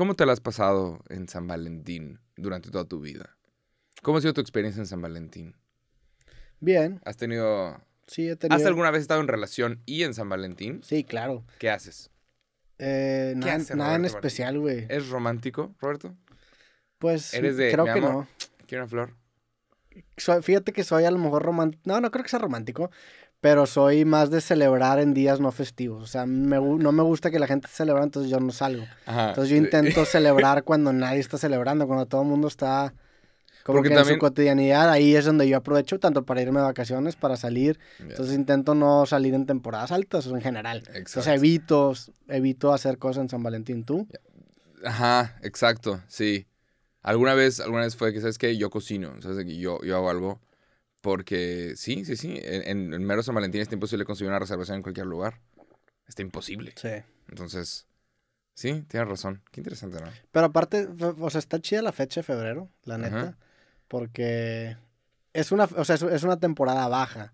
¿Cómo te la has pasado en San Valentín durante toda tu vida? ¿Cómo ha sido tu experiencia en San Valentín? Bien. ¿Has tenido... Sí, he tenido... ¿Has alguna vez estado en relación y en San Valentín? Sí, claro. ¿Qué haces? Eh, nada, en especial, güey. ¿Es romántico, Roberto? Pues creo que no. Quiero una flor. fíjate que soy a lo mejor romántico. No, no creo que sea romántico pero soy más de celebrar en días no festivos. O sea, me, no me gusta que la gente celebre, entonces yo no salgo. entonces yo intento celebrar cuando nadie está celebrando, cuando todo el mundo está como que en su cotidianidad. Ahí es donde yo aprovecho tanto para irme de vacaciones, para salir. Entonces intento no salir en temporadas altas en general. Exacto. Entonces evito, evito hacer cosas en San Valentín. ¿Tú? Ajá, exacto, sí. Alguna vez, alguna vez fue que, ¿sabes qué? Yo cocino, ¿sabes? Yo, yo hago algo porque sí, sí, sí. En, en, San Valentín está imposible conseguir una reservación en cualquier lugar. Está imposible. Sí. Entonces, sí, tienes razón. Qué interesante, ¿no? Pero aparte, o sea, está chida la fecha de febrero, la neta. Porque es una, es una temporada baja.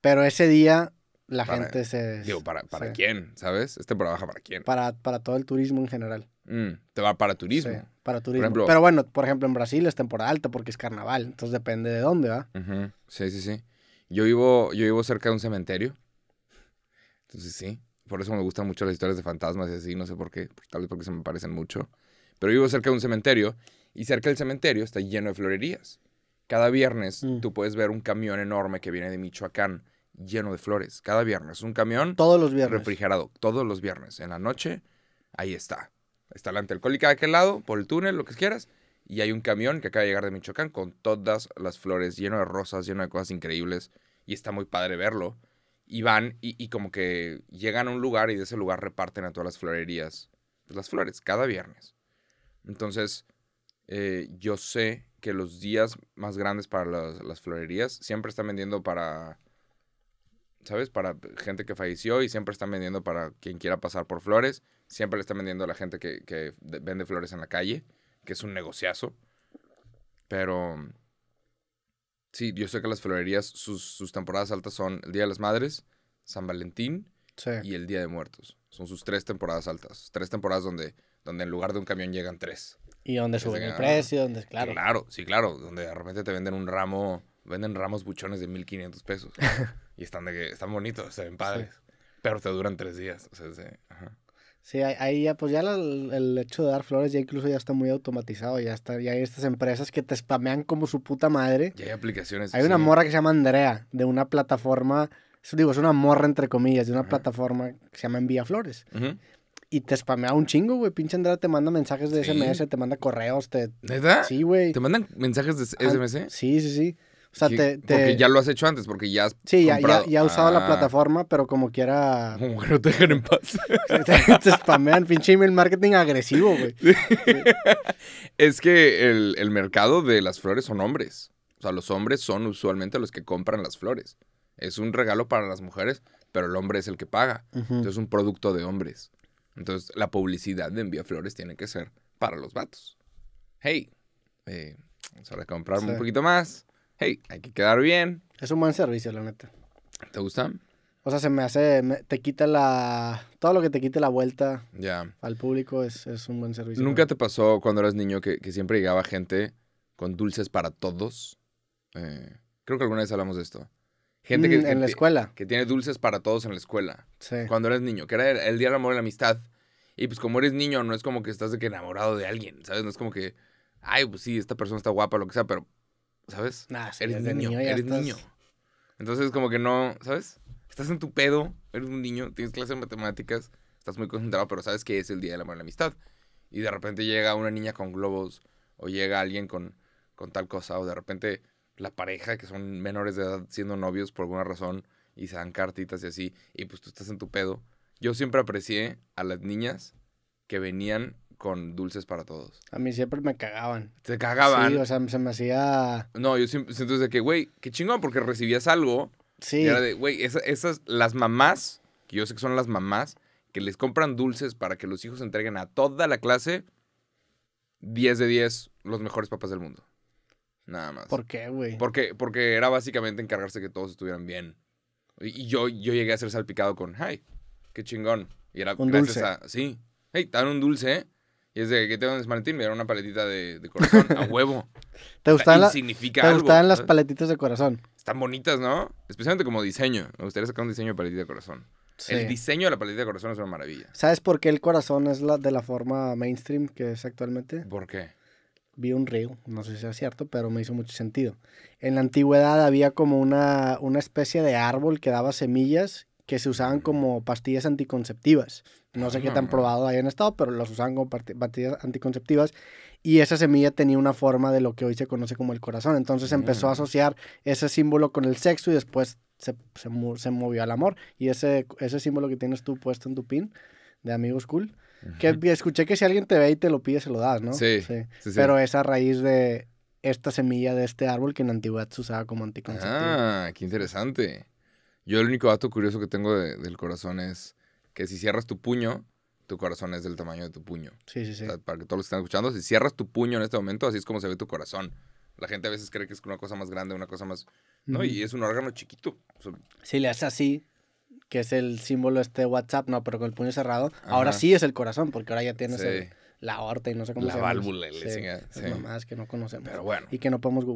Pero ese día la gente se... Digo, ¿para, quién? ¿Sabes? Este trabaja para quién. Para, para todo el turismo en general. Mm, te va para turismo. Sí, para turismo. Pero bueno, por ejemplo, en Brasil es temporada alta porque es carnaval, entonces depende de dónde, ¿va? Sí, sí, sí. Yo vivo, yo vivo cerca de un cementerio, entonces sí. Por eso me gustan mucho las historias de fantasmas y así, no sé por qué, pues, tal vez porque se me parecen mucho. Pero vivo cerca de un cementerio y cerca del cementerio está lleno de florerías. Cada viernes mm. tú puedes ver un camión enorme que viene de Michoacán lleno de flores. Cada viernes, un camión. Todos los viernes. Refrigerado, todos los viernes. En la noche, ahí está. Está la alcohólica de aquel lado, por el túnel, lo que quieras. Y hay un camión que acaba de llegar de Michoacán con todas las flores, lleno de rosas, lleno de cosas increíbles. Y está muy padre verlo. Y van y, como que llegan a un lugar y de ese lugar reparten a todas las florerías pues, las flores cada viernes. Entonces, eh, yo sé que los días más grandes para las, florerías siempre están vendiendo para ¿sabes? Para gente que falleció y siempre están vendiendo para quien quiera pasar por flores. Siempre le están vendiendo a la gente que, vende flores en la calle, que es un negociazo. Pero mm, sí, yo sé que las florerías, sus, temporadas altas son el Día de las Madres, San Valentín y el Día de Muertos. Son sus tres temporadas altas. Tres temporadas donde, donde en lugar de un camión llegan tres. Y donde suben el precio, donde, claro. Claro, sí, claro. Donde de repente te venden un ramo venden ramos buchones de 1500 pesos. y están, de, que... están bonitos, se ven padres. Pero te duran tres días. sí, ajá. sí ahí ya, pues ya el hecho de dar flores ya incluso ya está muy automatizado. Ya, está, ya hay estas empresas que te spamean como su puta madre. Ya hay aplicaciones. Hay una morra que se llama Andrea, de una plataforma, digo, es una morra entre comillas, de una plataforma que se llama Envía Flores. Ajá y te spamea un chingo, güey. Pinche Andrea te manda mensajes de SMS, te manda correos, te... verdad? Sí, güey. ¿Te mandan mensajes de SMS? sí, sí, sí. O sea, te, Porque ya lo has hecho antes, porque ya has. Sí, ya, ya, ha usado la ah. plataforma, pero como quiera. Como que no te dejan en paz. te, spamean, pinche email marketing agresivo, güey. es que el, mercado de las flores son hombres. O sea, los hombres son usualmente los que compran las flores. Es un regalo para las mujeres, pero el hombre es el que paga. Entonces es un producto de hombres. Entonces la publicidad de envía flores tiene que ser para los vatos. Hey, eh, vamos a comprar un poquito más hey, hay que quedar bien. Es un buen servicio, la neta. ¿Te gusta? O sea, se me hace, te quita la, todo lo que te quite la vuelta Ya. al público es, un buen servicio. ¿Nunca te pasó cuando eras niño que, siempre llegaba gente con dulces para todos? Eh, creo que alguna vez hablamos de esto. Gente que... Mm, en la escuela. Que tiene dulces para todos en la escuela. Sí. Cuando eres niño, que era el, Día del Amor y la Amistad. Y pues como eres niño, no es como que estás de enamorado de alguien, ¿sabes? No es como que, ay, pues sí, esta persona está guapa, lo que sea, pero ¿sabes? Nah, eres niño, eres niño. Entonces, como que no, ¿sabes? Estás en tu pedo, eres un niño, tienes clase de matemáticas, estás muy concentrado, pero sabes que es el día de amor y la amistad. Y de repente llega una niña con globos, o llega alguien con, con tal cosa, o de repente la pareja, que son menores de edad, siendo novios por alguna razón, y se dan cartitas y así, y pues tú estás en tu pedo. Yo siempre aprecié a las niñas que venían con dulces para todos. A mí siempre me cagaban. Te cagaban. Sí, o sea, se me hacía. No, yo siempre siento de que, güey, qué chingón, porque recibías algo. Sí. Y era de, güey, esas, las mamás, que yo sé que son las mamás, que les compran dulces para que los hijos entreguen a toda la clase, 10 de 10, los mejores papás del mundo. Nada más. ¿Por qué, güey? Porque, porque era básicamente encargarse que todos estuvieran bien. Y, yo, yo llegué a ser salpicado con, ¡Ay, qué chingón. Y era Un gracias a. Sí. Hey, te dan un dulce, y es de que tengo en Martín? me dieron una paletita de, corazón a huevo. ¿Te gustaban, significa ¿te las paletitas de corazón? Están bonitas, ¿no? Especialmente como diseño. Me gustaría sacar un diseño de paletita de corazón. El diseño de la paletita de corazón es una maravilla. ¿Sabes por qué el corazón es la, de la forma mainstream que es actualmente? ¿Por qué? Vi un río, no sé si es cierto, pero me hizo mucho sentido. En la antigüedad había como una, una especie de árbol que daba semillas que se usaban como pastillas anticonceptivas. No sé qué tan probado ahí hayan estado, pero los usaban como batidas anticonceptivas y esa semilla tenía una forma de lo que hoy se conoce como el corazón. Entonces empezó a asociar ese símbolo con el sexo y después se, movió al amor. Y ese, ese símbolo que tienes tú puesto en tu pin de Amigos Cool, que escuché que si alguien te ve y te lo pide, se lo das, ¿no? Sí. sí. Pero es a raíz de esta semilla de este árbol que en la antigüedad se usaba como anticonceptivo. Ah, qué interesante. Yo el único dato curioso que tengo del corazón es que si cierras tu puño, tu corazón es del tamaño de tu puño. Sí, sí, sí. para que todos los que están escuchando, si cierras tu puño en este momento, así es como se ve tu corazón. La gente a veces cree que es una cosa más grande, una cosa más... No, y es un órgano chiquito. si le haces así, que es el símbolo este WhatsApp, no, pero con el puño cerrado, ahora sí es el corazón, porque ahora ya tienes la aorta y no sé cómo la se llama. La válvula. Le sí, sí. que no conocemos. Pero bueno. Y que no podemos googlear.